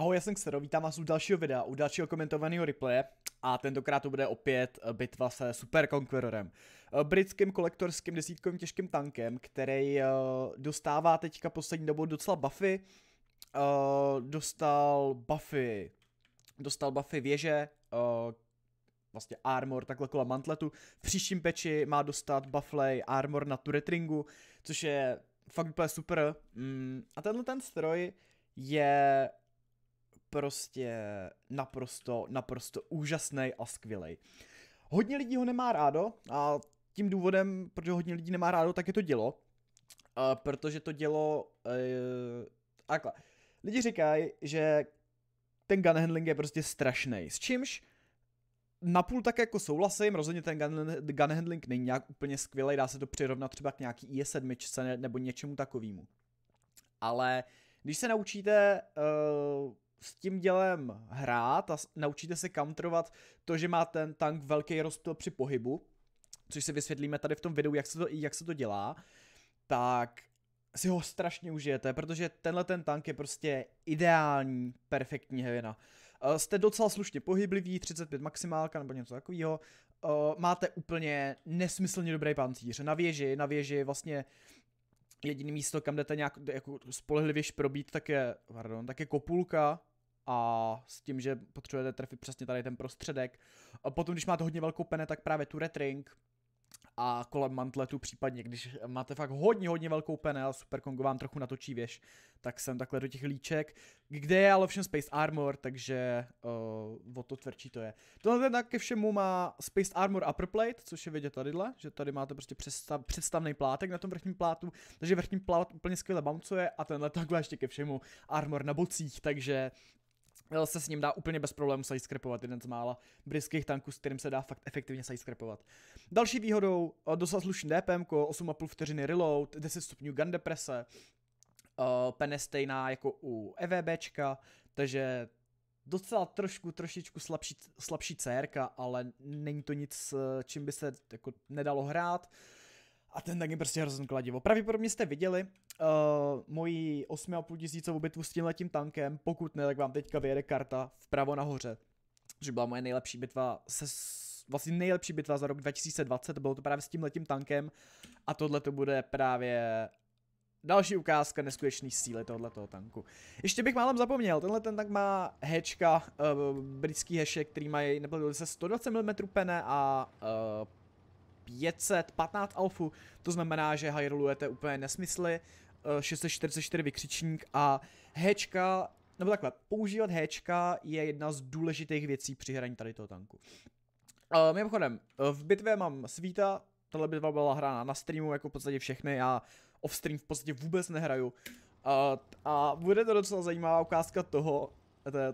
Ahoj, já jsem Xero, vítám vás u dalšího videa, u dalšího komentovaného replaye a tentokrát to bude opět eh, bitva se Super Conquerorem. Eh, britským kolektorským desítkovým těžkým tankem, který eh, dostává teďka poslední dobou docela buffy. Dostal buffy, dostal buffy věže, vlastně armor takhle kolem mantletu. V příštím peči má dostat buffy, armor na turret což je fakt úplně super. Mm, a tenhle ten stroj je prostě naprosto, naprosto úžasný a skvělý. Hodně lidí ho nemá rádo a tím důvodem, ho hodně lidí nemá rádo, tak je to dělo. Uh, protože to dělo... Uh, takhle. Lidi říkají, že ten gun handling je prostě strašný. S čímž napůl tak jako souhlasím, rozhodně ten gun, gun handling není nějak úplně skvělý, dá se to přirovnat třeba k nějaký IS-7 nebo něčemu takovému. Ale když se naučíte uh, s tím dělem hrát a naučíte se counterovat to, že má ten tank velký rozptyl při pohybu, což si vysvětlíme tady v tom videu, jak se to, jak se to dělá, tak si ho strašně užijete, protože tenhle ten tank je prostě ideální, perfektní hevina. Eh, jste docela slušně pohyblivý 35 maximálka nebo něco takového. Eh, máte úplně nesmyslně dobrý pancíř. Na věži, na věži vlastně jediné místo, kam jdete nějak jako spolehlivěž probít, tak je, pardon, tak je kopulka, a s tím, že potřebujete trefit přesně tady ten prostředek. A potom, když máte hodně velkou pene, tak právě tu retring a kolem mantletu případně, když máte fakt hodně, hodně velkou pene a Super Kongo vám trochu natočí věž, tak jsem takhle do těch líček, kde je ale všem Space Armor, takže uh, o to tvrdší to je. Tohle teda ke všemu má Space Armor Upper Plate, což je vidět tadyhle, že tady máte prostě představ, představný plátek na tom vrchním plátu, takže vrchní plát úplně skvěle bouncuje a tenhle takhle ještě ke všemu Armor na bocích, takže Eh, se s ním dá úplně bez problémů sidescrapovat, jeden z mála britských tanků, s kterým se dá fakt efektivně sidescrapovat. Další výhodou, eh, docela slušný DPM, 8,5 vteřiny reload, 10 stupňů gun deprese, uh, stejná jako u EVBčka, takže docela trošku, trošičku slabší, slabší CRka, ale není to nic, čím by se jako nedalo hrát. Uh, a ten tak je prostě hrozně kladivo. Pravděpodobně jste viděli uh, moji 8,5 tisícovou bitvu s tímhletím tankem, pokud ne, tak vám teďka vyjede karta vpravo nahoře. Že byla moje nejlepší bitva se vlastně nejlepší bitva za rok 2020, bylo to právě s tím letím tankem a tohle to bude právě další ukázka neskutečné síly tohoto tanku. Ještě bych málem zapomněl, tenhle ten tank má hečka, uh, eh, britský hešek, který mají, nepletu se 120 mm pene a uh, 500, 15 alfu, to znamená, že hajrolujete úplně nesmysly, 644 eh, vykřičník a hečka, nebo takhle, používat hečka je jedna z důležitých věcí při hraní tady toho tanku. Uh, mimochodem, eh, v bitvě mám svíta, tahle bitva byla hrána na streamu, jako v podstatě všechny, já off-stream v podstatě vůbec nehraju. A, a bude to docela zajímavá ukázka toho,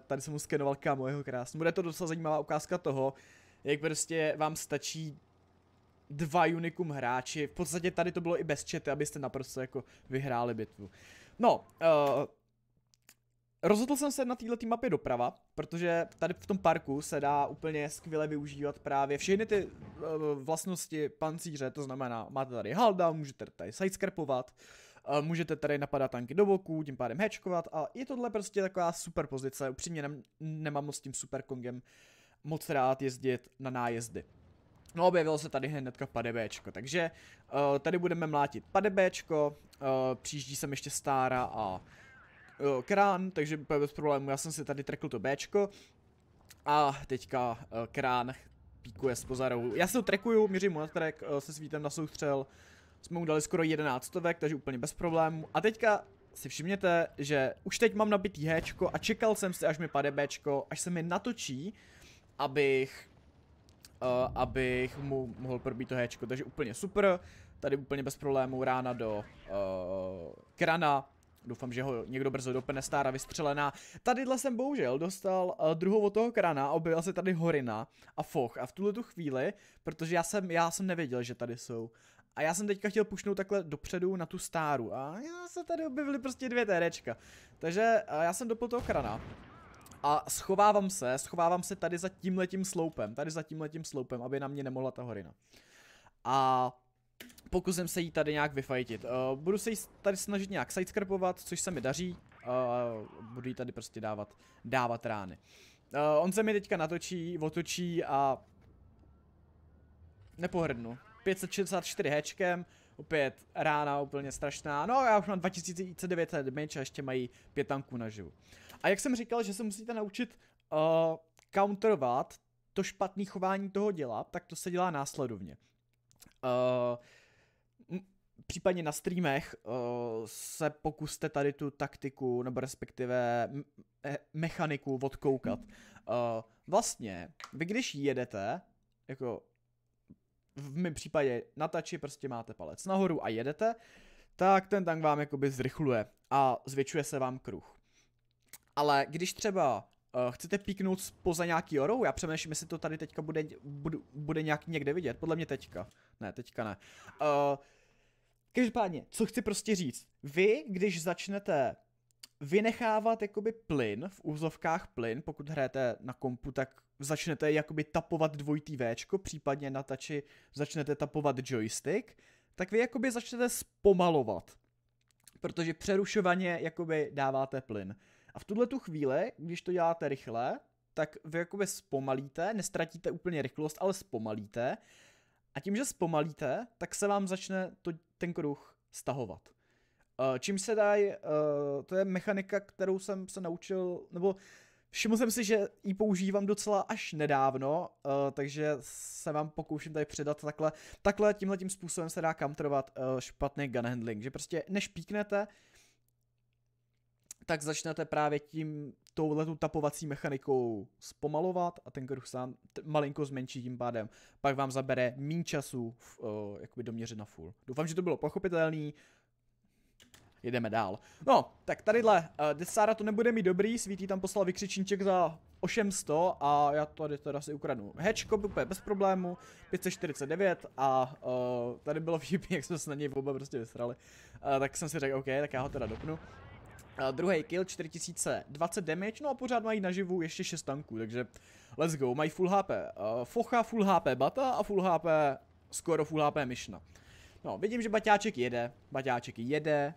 tady jsem mu skenoval kámo jeho krásný, bude to docela zajímavá ukázka toho, jak prostě vám stačí dva unikum hráči. V podstatě tady to bylo i bez čety, abyste naprosto jako vyhráli bitvu. No, uh, Rozhodl jsem se na této mapě doprava, protože tady v tom parku se dá úplně skvěle využívat právě všechny ty uh, vlastnosti pancíře, to znamená, máte tady halda, můžete tady sidescrapovat, eh, můžete tady napadat tanky do boku, tím pádem hečkovat a je tohle prostě taková super pozice, upřímně nemám moc s tím super kongem moc rád jezdit na nájezdy. No, objevilo se tady hnedka padebéčko, takže uh, tady budeme mlátit padebéčko, uh, eh, přijíždí sem ještě stára a uh, krán, takže bez problému, já jsem si tady trkl to Bčko a teďka uh, krán píkuje s pozarou. Já se ho trekuju, měřím mu na trek, uh, se svítem na soustřel, jsme mu dali skoro jedenáctovek, stovek, takže úplně bez problému A teďka si všimněte, že už teď mám nabitý Hčko a čekal jsem si, až mi pade až se mi natočí, abych Eh, abych mu mohl probít to héčko, takže úplně super. Tady úplně bez problémů rána do uh, krana. Doufám, že ho někdo brzo dopene, stára vystřelená. Tadyhle jsem bohužel dostal uh, druhou od toho krana, objevila se tady horina a foch. A v tuhle tu chvíli, protože já jsem, já jsem nevěděl, že tady jsou. A já jsem teďka chtěl pušnout takhle dopředu na tu stáru. A já se tady objevily prostě dvě TDčka. Takže uh, já jsem dopl toho krana. A schovávám se, schovávám se tady za tímhletím sloupem, tady za tímhletím sloupem, aby na mě nemohla ta horina. A pokusím se jí tady nějak vyfajtit. Uh, budu se jí tady snažit nějak sidescrapovat, což se mi daří. Uh, budu jí tady prostě dávat, dávat rány. Uh, on se mi teďka natočí, otočí a... Nepohrdnu. 564 hečkem, opět rána úplně strašná. No já už mám 2900 damage a ještě mají pět tanků naživu. A jak jsem říkal, že se musíte naučit uh, counterovat to špatné chování toho děla, tak to se dělá následovně. Uh, případně na streamech uh, se pokuste tady tu taktiku, nebo respektive me- mechaniku odkoukat. Uh, vlastně, vy když jedete, jako v mém případě na tači prostě máte palec nahoru a jedete, tak ten tank vám jakoby zrychluje a zvětšuje se vám kruh. Ale když třeba uh, chcete píknout spoza nějaký orou, já přemýšlím, jestli to tady teďka bude, bude, bude nějak někde vidět, podle mě teďka. Ne, teďka ne. Uh, každopádně, co chci prostě říct. Vy, když začnete vynechávat jakoby plyn, v úzovkách plyn, pokud hrajete na kompu, tak začnete jakoby tapovat dvojitý Včko, případně na tači začnete tapovat joystick, tak vy jakoby začnete zpomalovat, protože přerušovaně jakoby dáváte plyn. A v tuhle tu chvíli, když to děláte rychle, tak vy jakoby zpomalíte, nestratíte úplně rychlost, ale zpomalíte. A tím, že zpomalíte, tak se vám začne to, ten kruh stahovat. Uh, čím se dá, uh, to je mechanika, kterou jsem se naučil, nebo všiml jsem si, že ji používám docela až nedávno, uh, takže se vám pokouším tady předat takhle. Takhle tímhle tím způsobem se dá counterovat uh, špatný gun handling, že prostě než píknete, tak začnete právě tím touhletu tapovací mechanikou zpomalovat a ten kruh sám malinko zmenší tím pádem. Pak vám zabere méně času v, uh, jakoby doměřit na full. Doufám, že to bylo pochopitelný. Uh, jedeme dál. No, tak tadyhle, uh, eh, Desara to nebude mít dobrý, svítí tam poslal vykřičníček za 800 a já tady teda si ukradnu hečko, úplně bez problému, 549 a uh, tady bylo vtip, jak jsme se na něj vůbec prostě vysrali, uh, tak jsem si řekl, OK, tak já ho teda dopnu. Uh, druhý kill 4020 damage, no a pořád mají naživu ještě 6 tanků, takže let's go, mají full HP uh, Focha, full HP Bata a full HP, skoro full HP Myšna. No, vidím, že Baťáček jede, Baťáček jede,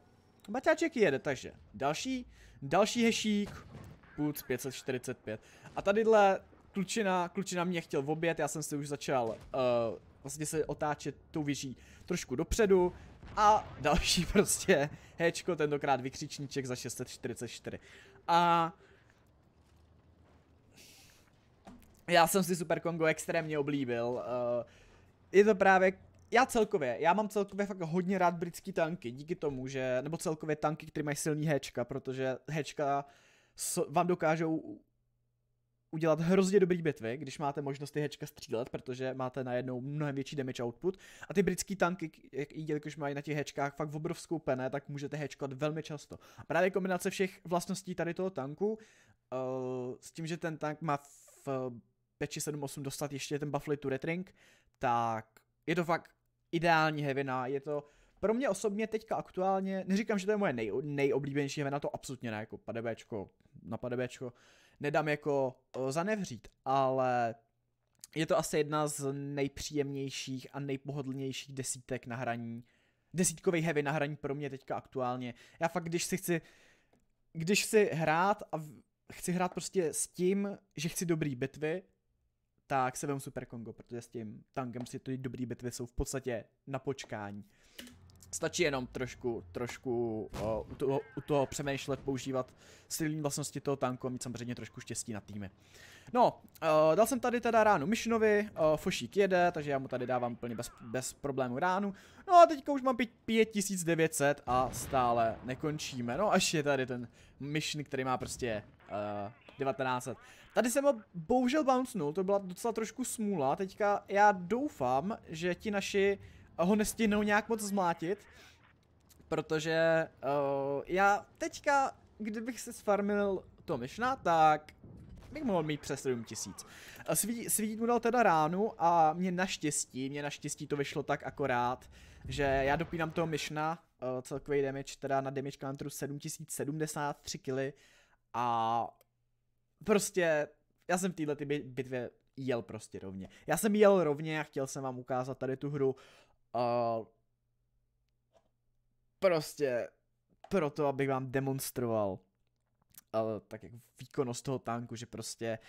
Baťáček jede, takže další, další hešík, půd 545. A tadyhle klučina, klučina mě chtěl v oběd, já jsem si už začal uh, vlastně se otáčet tou věží trošku dopředu a další prostě hečko, tentokrát vykřičníček za 644. A já jsem si Super Kongo extrémně oblíbil. Uh, je to právě já celkově, já mám celkově fakt hodně rád britský tanky, díky tomu, že, nebo celkově tanky, které mají silný hečka, protože hečka vám dokážou udělat hrozně dobrý bitvy, když máte možnost ty hečka střílet, protože máte najednou mnohem větší damage output. A ty britský tanky, jak, i když mají na těch hečkách fakt obrovskou pené, tak můžete hečkat velmi často. A právě kombinace všech vlastností tady toho tanku, uh, s tím, že ten tank má v uh, peči 7-8 dostat ještě ten buffly turret ring, tak je to fakt ideální hevina, je to pro mě osobně teďka aktuálně, neříkám, že to je moje nej, nejoblíbenější hevina, to absolutně ne, jako padebečko, na padebečko, nedám jako eh, zanevřít, ale je to asi jedna z nejpříjemnějších a nejpohodlnějších desítek na hraní, desítkových heavy na hraní pro mě teďka aktuálně. Já fakt, když si chci, když si hrát a v, chci hrát prostě s tím, že chci dobrý bitvy, tak se vem Super Kongo, protože s tím tankem si ty dobrý bitvy jsou v podstatě na počkání stačí jenom trošku, trošku o, eh, u, toho, u toho přemýšlet, používat silní vlastnosti toho tanku a mít samozřejmě trošku štěstí na týmy. No, o, eh, dal jsem tady teda ránu Mišinovi, o, eh, Fošík jede, takže já mu tady dávám plně bez, bez problému ránu. No a teďka už mám 5900 a stále nekončíme. No až je tady ten Mišin, který má prostě uh, 1900. Tady jsem ho bohužel bouncnul, to byla docela trošku smůla. Teďka já doufám, že ti naši ho nestihnou nějak moc zmlátit, protože uh, já teďka, kdybych si sfarmil to myšna, tak bych mohl mít přes 7 tisíc. Sví, svít mu dal teda ránu a mě naštěstí, mě naštěstí to vyšlo tak akorát, že já dopínám toho myšna, uh, celkový damage teda na damage counteru 7073 kg a prostě já jsem v této bitvě jel prostě rovně. Já jsem jel rovně a chtěl jsem vám ukázat tady tu hru a prostě proto, abych vám demonstroval ale eh, tak jak výkonnost toho tanku, že prostě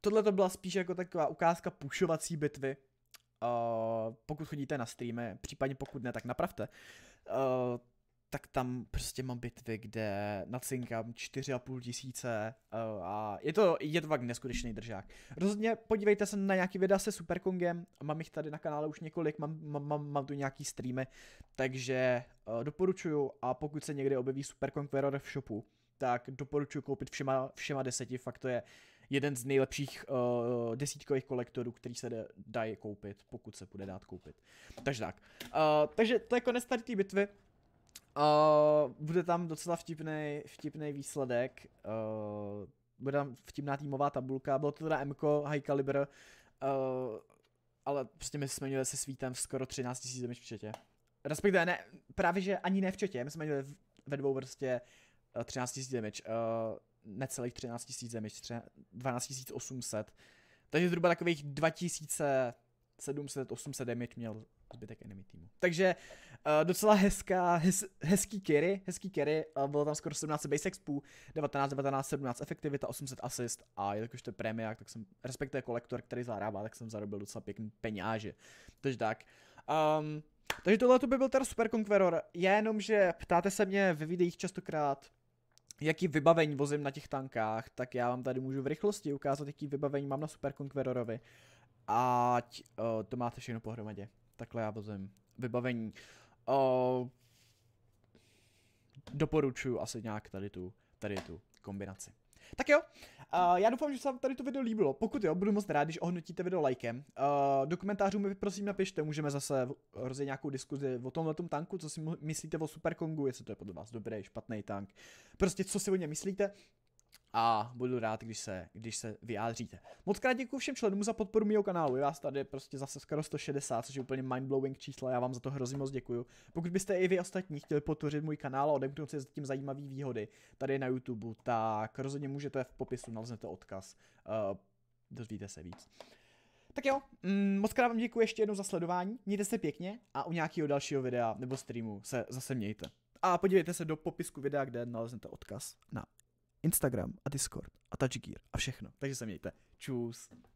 tohle to byla spíš jako taková ukázka pušovací bitvy, Uh, pokud chodíte na streamy, případně pokud ne, tak napravte. Uh, tak tam prostě mám bitvy, kde nacinkám 4,5 tisíce eh, a je to, je to fakt neskutečný držák. Rozhodně podívejte se na nějaký videa se Superkongem, mám jich tady na kanále už několik, mám, mám, mám tu nějaký streamy, takže eh, doporučuju a pokud se někdy objeví Superkong Veror v shopu, tak doporučuji koupit všema, všema deseti, fakt to je jeden z nejlepších uh, desítkových kolektorů, který se dají koupit, pokud se bude dát koupit. Takže tak. Uh, takže to je konec tady té bitvy. Uh, bude tam docela vtipný, vtipný výsledek. Uh, bude tam vtipná týmová tabulka. Bylo to teda MK High Caliber, uh, ale prostě my jsme měli se svítem skoro 13 000 zemi v četě. Respektive ne, právě že ani ne v četě, my jsme měli ve dvou vrstě 13 eh, 000 damage, uh, necelých 13 000 damage, 12 800. Takže zhruba takových 2700-800 damage měl zbytek enemy týmu. Takže uh, docela hezká, hez, hezký carry, hezký carry, uh, bylo tam skoro 17 base expů, 19, 19, 17 efektivita, 800 assist a jakož to je premiák, tak jsem, respektive kolektor, který zahrává, tak jsem zarobil docela pěkný peněže. Takže tak. Um, takže tohle by byl teda Super Conqueror, že ptáte se mě ve videích častokrát, jaký vybavení vozím na těch tankách, tak já vám tady můžu v rychlosti ukázat, jaký vybavení mám na Super Conquerorovi. Ať uh, to máte všechno pohromadě. Takhle já vozím. Vybavení. O, doporučuji asi nějak tady tu, tady tu kombinaci. Tak jo, uh, já doufám, že se vám tady to video líbilo. Pokud jo, budu moc rád, když ohnutíte video lajkem. Uh, do komentářů mi prosím napište, můžeme zase rozjet nějakou diskuzi o tomhle tanku, co si myslíte o Superkongu, jestli to je podle vás dobrý, špatný tank. Prostě co si o něm myslíte a budu rád, když se, když se vyjádříte. Moc krát děkuji všem členům za podporu mého kanálu. Je vás tady prostě zase skoro 160, což je úplně mindblowing číslo. já vám za to hrozně moc děkuji. Pokud byste i vy ostatní chtěli podpořit můj kanál a odemknout si zatím zajímavé výhody tady na YouTube, tak rozhodně můžete v popisu naleznete odkaz. Uh, dozvíte se víc. Tak jo, mm, moc krát vám děkuji ještě jednou za sledování, mějte se pěkně a u nějakého dalšího videa nebo streamu se zase mějte. A podívejte se do popisku videa, kde naleznete odkaz na Instagram a Discord a Touchgear a všechno. Takže se mějte. Čus.